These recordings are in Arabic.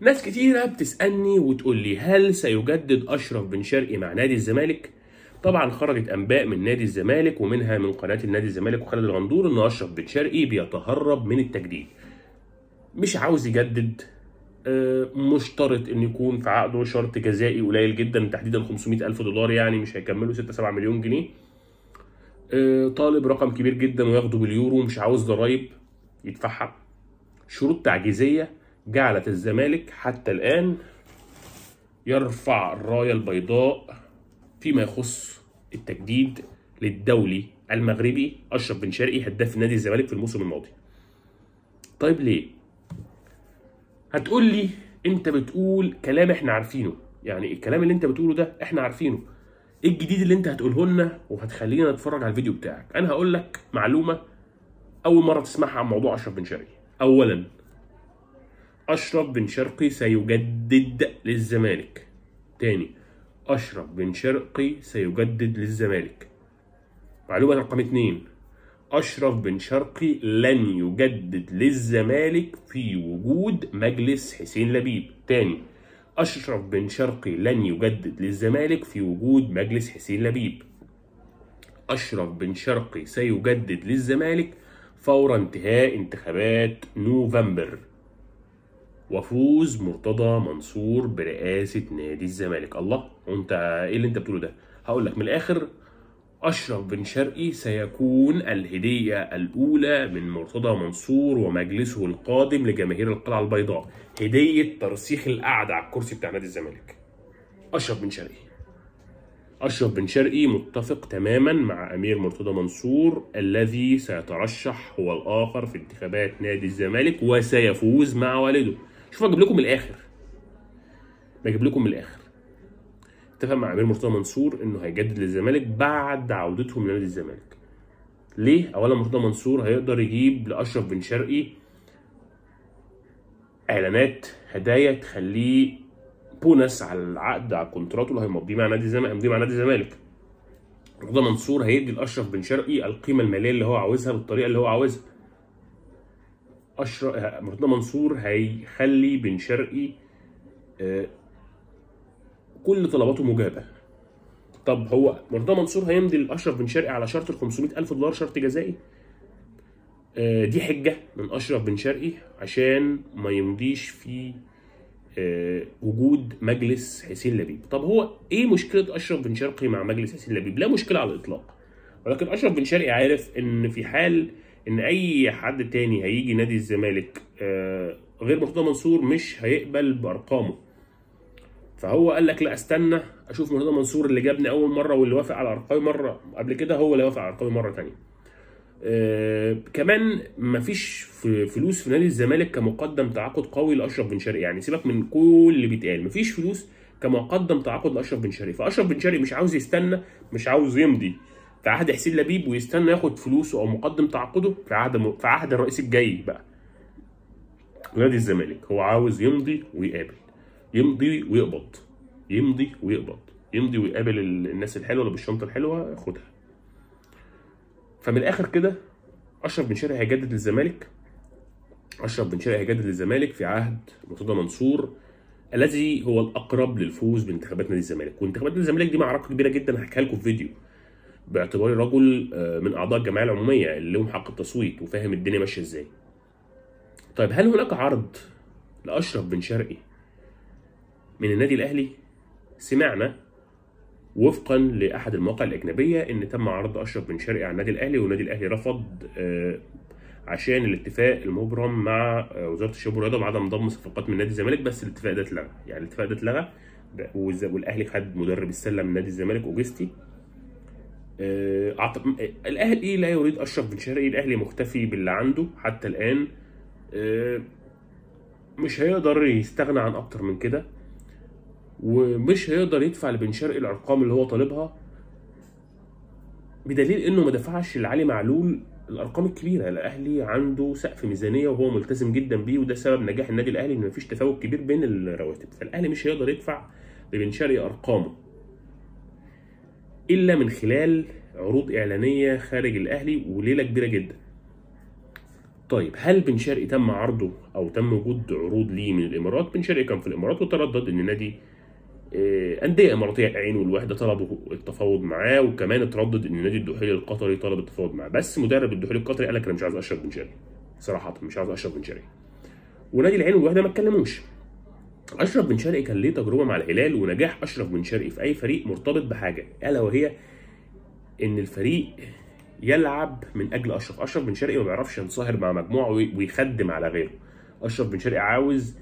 ناس كتيرة بتسألني وتقول لي هل سيجدد أشرف بن شرقي مع نادي الزمالك؟ طبعا خرجت أنباء من نادي الزمالك ومنها من قناة النادي الزمالك وخالد الغندور إن أشرف بن شرقي بيتهرب من التجديد. مش عاوز يجدد آه، مشترط ان يكون في عقده شرط جزائي قليل جدا تحديدا 500 الف دولار يعني مش هيكملوا 6 7 مليون جنيه آه، طالب رقم كبير جدا وياخده باليورو مش عاوز ضرايب يدفعها شروط تعجيزيه جعلت الزمالك حتى الآن يرفع الراية البيضاء فيما يخص التجديد للدولي المغربي أشرف بن شرقي هداف نادي الزمالك في الموسم الماضي. طيب ليه؟ هتقول لي أنت بتقول كلام إحنا عارفينه، يعني الكلام اللي أنت بتقوله ده إحنا عارفينه. إيه الجديد اللي أنت هتقوله لنا وهتخلينا نتفرج على الفيديو بتاعك؟ أنا هقول لك معلومة أول مرة تسمعها عن موضوع أشرف بن شرقي. أولاً أشرف بن شرقي سيجدد للزمالك تاني أشرف بن شرقي سيجدد للزمالك معلومة رقم اتنين أشرف بن شرقي لن يجدد للزمالك في وجود مجلس حسين لبيب تاني أشرف بن شرقي لن يجدد للزمالك في وجود مجلس حسين لبيب أشرف بن شرقي سيجدد للزمالك فور انتهاء انتخابات نوفمبر وفوز مرتضى منصور برئاسه نادي الزمالك الله وانت ايه اللي انت بتقوله ده هقول لك من الاخر أشرف بن شرقي سيكون الهدية الأولى من مرتضى منصور ومجلسه القادم لجماهير القلعة البيضاء هدية ترسيخ القعدة على الكرسي بتاع نادي الزمالك أشرف بن شرقي أشرف بن شرقي متفق تماما مع أمير مرتضى منصور الذي سيترشح هو الآخر في انتخابات نادي الزمالك وسيفوز مع والده شوف اجيب لكم من الاخر بجيب لكم من الاخر اتفق مع امير مرتضى منصور انه هيجدد للزمالك بعد عودتهم لنادي الزمالك ليه اولا مرتضى منصور هيقدر يجيب لاشرف بن شرقي اعلانات هدايا تخليه بونس على العقد على كونتراته اللي هيمضيه مع نادي الزمالك هيمضيه مع نادي الزمالك مرتضى منصور هيدي لاشرف بن شرقي القيمه الماليه اللي هو عاوزها بالطريقه اللي هو عاوزها اشرف مرتضى منصور هيخلي بن شرقي آه، كل طلباته مجابه طب هو مرتضى منصور هيمضي لاشرف بن شرقي على شرط ال 500000 دولار شرط جزائي آه، دي حجه من اشرف بن شرقي عشان ما يمضيش في آه، وجود مجلس حسين لبيب طب هو ايه مشكله اشرف بن شرقي مع مجلس حسين لبيب لا مشكله على الاطلاق ولكن اشرف بن شرقي عارف ان في حال ان اي حد تاني هيجي نادي الزمالك آه، غير مرتضى منصور مش هيقبل بارقامه فهو قال لك لا استنى اشوف مرتضى منصور اللي جابني اول مره واللي وافق على ارقامي مره قبل كده هو اللي وافق على ارقامي مره تانية آه كمان مفيش فلوس في نادي الزمالك كمقدم تعاقد قوي لاشرف بن شرقي يعني سيبك من كل اللي بيتقال مفيش فلوس كمقدم تعاقد لاشرف بن شرقي فاشرف بن شرقي مش عاوز يستنى مش عاوز يمضي في عهد حسين لبيب ويستنى ياخد فلوسه او مقدم تعاقده في عهد في عهد الرئيس الجاي بقى نادي الزمالك هو عاوز يمضي ويقابل يمضي ويقبض يمضي ويقبض يمضي ويقابل الناس الحلوه اللي بالشنطه الحلوه خدها فمن الاخر كده اشرف بن شرقي هيجدد للزمالك اشرف بن شرقي هيجدد للزمالك في عهد مرتضى منصور الذي هو الاقرب للفوز بانتخابات نادي الزمالك وانتخابات نادي الزمالك دي معركه كبيره جدا هحكيها لكم في فيديو باعتباري رجل آه، من اعضاء الجمعيه العموميه اللي لهم حق التصويت وفاهم الدنيا ماشيه ازاي طيب هل هناك عرض لاشرف بن شرقي من النادي الاهلي سمعنا وفقا لاحد المواقع الاجنبيه ان تم عرض اشرف بن شرقي على النادي الاهلي والنادي الاهلي رفض آه، عشان الاتفاق المبرم مع آه، وزاره الشباب والرياضه بعدم ضم صفقات من نادي الزمالك بس الاتفاق ده اتلغى يعني الاتفاق ده اتلغى والاهلي خد مدرب السله من نادي الزمالك اوجستي آه، أعتقد الأهلي لا يريد أشرف بن شرقي الأهلي مكتفي باللي عنده حتى الآن آه، مش هيقدر يستغنى عن أكتر من كده ومش هيقدر يدفع لبن شرقي الأرقام اللي هو طالبها بدليل إنه ما دفعش لعلي معلول الارقام الكبيره الاهلي عنده سقف ميزانيه وهو ملتزم جدا بيه وده سبب نجاح النادي الاهلي ان مفيش تفاوت كبير بين الرواتب فالاهلي مش هيقدر يدفع لبن شرقي ارقامه الا من خلال عروض اعلانيه خارج الاهلي وليله كبيره جدا طيب هل بن شرقي تم عرضه او تم وجود عروض ليه من الامارات بن شرقي كان في الامارات وتردد ان نادي آه، انديه اماراتيه العين والوحده طلبوا التفاوض معاه وكمان اتردد ان نادي الدحيل القطري طلب التفاوض معاه بس مدرب الدحيل القطري قال لك انا مش عايز اشرف بن شرقي صراحه مش عايز اشرف بن شرقي ونادي العين والوحده ما اتكلموش اشرف بن شرقي كان ليه تجربه مع الهلال ونجاح اشرف بن شرقي في اي فريق مرتبط بحاجه الا وهي ان الفريق يلعب من اجل اشرف اشرف بن شرقي ما بيعرفش ينصهر مع مجموعه ويخدم على غيره اشرف بن شرقي عاوز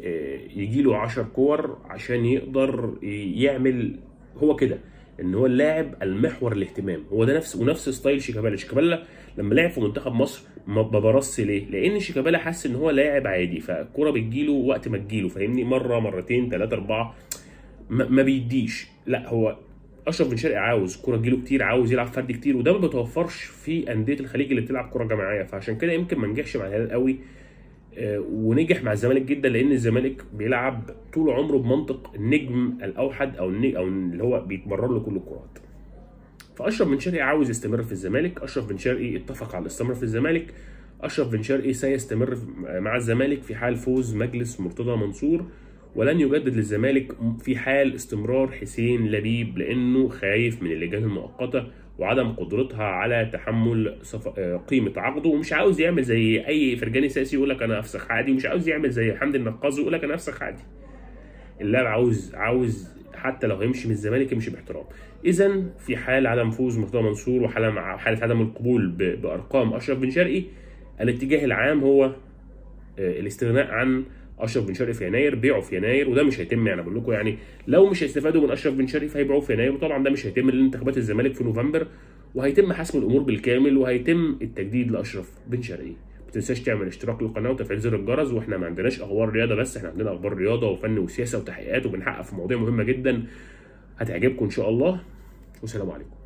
آه، يجي له 10 كور عشان يقدر يعمل هو كده ان هو اللاعب المحور الاهتمام هو ده نفس ونفس ستايل شيكابالا شيكابالا لما لعب في منتخب مصر ما ببرص ليه لان شيكابالا حس ان هو لاعب عادي فالكوره بتجيله وقت ما تجيله فاهمني مره مرتين ثلاثه اربعه ما بيديش لا هو اشرف بن شرقي عاوز كرة تجيله كتير عاوز يلعب فردي كتير وده ما بيتوفرش في انديه الخليج اللي بتلعب كرة جماعيه فعشان كده يمكن ما نجحش مع الهلال قوي آه، ونجح مع الزمالك جدا لان الزمالك بيلعب طول عمره بمنطق النجم الاوحد او او اللي هو بيتمرر له كل الكرات فاشرف بن شرقي عاوز يستمر في الزمالك اشرف بن شرقي اتفق على الاستمرار في الزمالك اشرف بن شرقي سيستمر مع الزمالك في حال فوز مجلس مرتضى منصور ولن يجدد للزمالك في حال استمرار حسين لبيب لانه خايف من اللجان المؤقته وعدم قدرتها على تحمل آه، قيمه عقده ومش عاوز يعمل زي اي فرجاني سياسي يقول لك انا افسخ عادي ومش عاوز يعمل زي حمدي النقاز يقول لك انا افسخ عادي اللاعب عاوز عاوز حتى لو هيمشي من الزمالك يمشي باحترام اذا في حال عدم فوز مرتضى منصور وحاله مع حاله عدم القبول بارقام اشرف بن شرقي الاتجاه العام هو آه، الاستغناء عن اشرف بن شرقي في يناير بيعوا في يناير وده مش هيتم يعني بقول لكم يعني لو مش هيستفادوا من اشرف بن شرقي فهيبيعوه في يناير وطبعا ده مش هيتم لان انتخابات الزمالك في نوفمبر وهيتم حسم الامور بالكامل وهيتم التجديد لاشرف بن شرقي ما تنساش تعمل اشتراك للقناه وتفعيل زر الجرس واحنا ما عندناش اخبار رياضه بس احنا عندنا اخبار رياضه وفن وسياسه وتحقيقات وبنحقق في مواضيع مهمه جدا هتعجبكم ان شاء الله والسلام عليكم